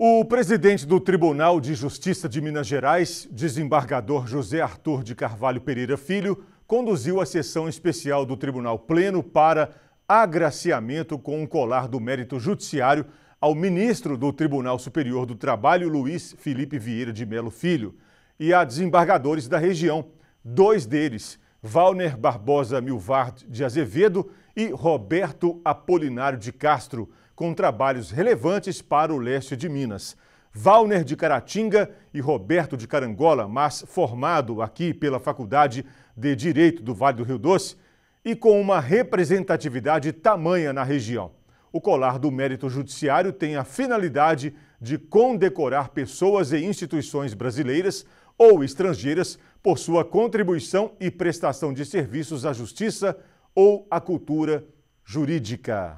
O presidente do Tribunal de Justiça de Minas Gerais, desembargador José Arthur de Carvalho Pereira Filho, conduziu a sessão especial do Tribunal Pleno para agraciamento com o um colar do mérito judiciário ao ministro do Tribunal Superior do Trabalho, Luiz Felipe Vieira de Melo Filho, e a desembargadores da região, dois deles, Valner Barbosa Milvard de Azevedo e Roberto Apolinário de Castro com trabalhos relevantes para o leste de Minas. Valner de Caratinga e Roberto de Carangola, mas formado aqui pela Faculdade de Direito do Vale do Rio Doce e com uma representatividade tamanha na região. O colar do mérito judiciário tem a finalidade de condecorar pessoas e instituições brasileiras ou estrangeiras por sua contribuição e prestação de serviços à justiça ou à cultura jurídica.